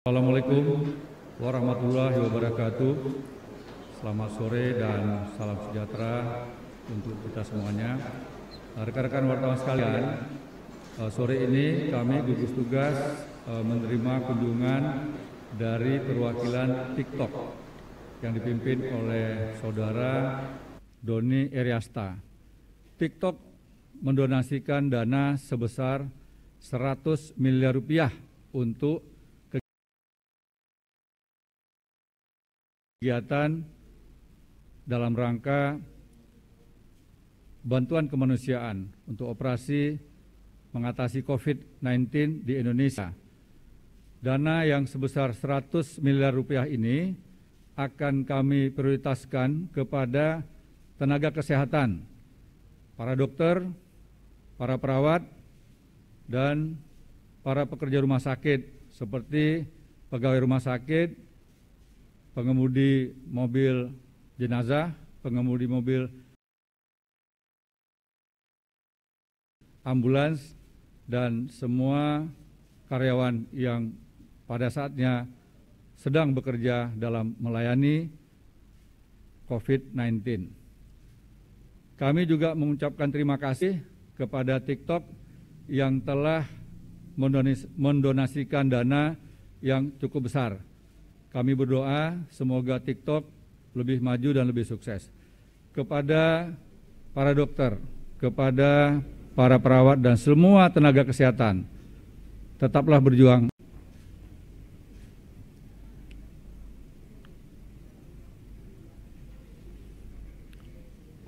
Assalamualaikum warahmatullahi wabarakatuh. Selamat sore dan salam sejahtera untuk kita semuanya. Rekan-rekan wartawan sekalian, eh, sore ini kami gugus tugas eh, menerima kunjungan dari perwakilan TikTok yang dipimpin oleh saudara Doni Eriasta. TikTok mendonasikan dana sebesar 100 miliar rupiah untuk kegiatan dalam rangka bantuan kemanusiaan untuk operasi mengatasi COVID-19 di Indonesia. Dana yang sebesar 100 miliar rupiah ini akan kami prioritaskan kepada tenaga kesehatan, para dokter, para perawat, dan para pekerja rumah sakit seperti pegawai rumah sakit, pengemudi mobil jenazah, pengemudi mobil ambulans, dan semua karyawan yang pada saatnya sedang bekerja dalam melayani COVID-19. Kami juga mengucapkan terima kasih kepada TikTok yang telah mendonasikan dana yang cukup besar kami berdoa semoga TikTok lebih maju dan lebih sukses. Kepada para dokter, kepada para perawat dan semua tenaga kesehatan, tetaplah berjuang.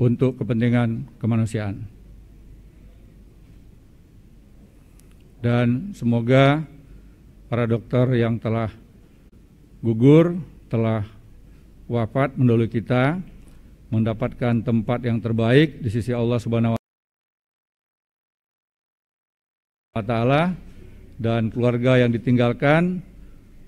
untuk kepentingan kemanusiaan. Dan semoga para dokter yang telah gugur telah wafat mendahului kita mendapatkan tempat yang terbaik di sisi Allah Subhanahu wa taala dan keluarga yang ditinggalkan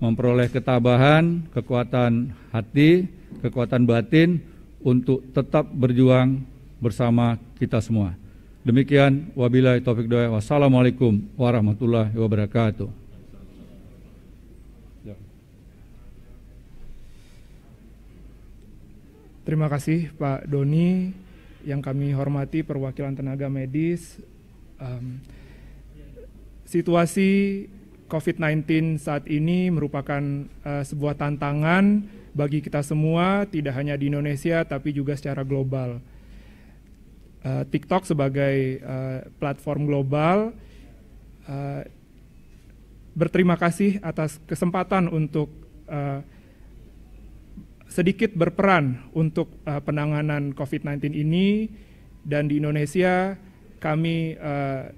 memperoleh ketabahan, kekuatan hati, kekuatan batin untuk tetap berjuang bersama kita semua. Demikian wabillahi taufik Wassalamualaikum warahmatullahi wabarakatuh. Terima kasih Pak Doni yang kami hormati perwakilan tenaga medis. Um, situasi COVID-19 saat ini merupakan uh, sebuah tantangan bagi kita semua, tidak hanya di Indonesia tapi juga secara global. Uh, TikTok sebagai uh, platform global uh, berterima kasih atas kesempatan untuk uh, sedikit berperan untuk uh, penanganan COVID-19 ini dan di Indonesia kami uh,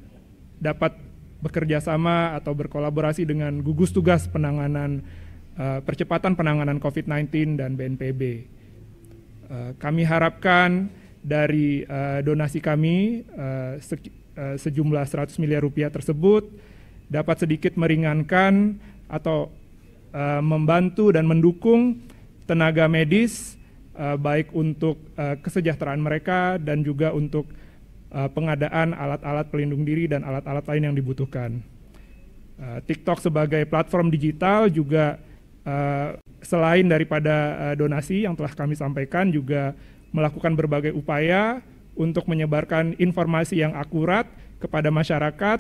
dapat bekerja sama atau berkolaborasi dengan gugus tugas penanganan uh, percepatan penanganan COVID-19 dan BNPB. Uh, kami harapkan dari uh, donasi kami uh, se uh, sejumlah 100 miliar rupiah tersebut dapat sedikit meringankan atau uh, membantu dan mendukung tenaga medis, eh, baik untuk eh, kesejahteraan mereka dan juga untuk eh, pengadaan alat-alat pelindung diri dan alat-alat lain yang dibutuhkan. TikTok sebagai platform digital juga selain daripada donasi yang telah kami sampaikan juga melakukan berbagai upaya untuk menyebarkan informasi yang akurat kepada masyarakat.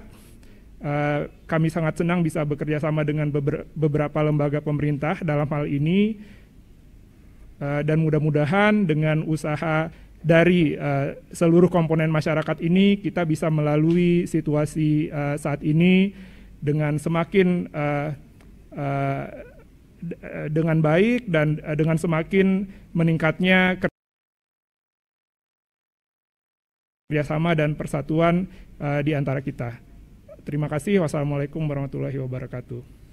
Kami sangat senang bisa bekerja sama dengan beberapa lembaga pemerintah dalam hal ini Eh, dan mudah-mudahan dengan usaha dari uh, seluruh komponen masyarakat ini kita bisa melalui situasi uh, saat ini dengan semakin uh, uh, dengan baik dan uh, dengan semakin meningkatnya kerjasama dan persatuan uh, di antara kita. Terima kasih. Wassalamualaikum warahmatullahi wabarakatuh.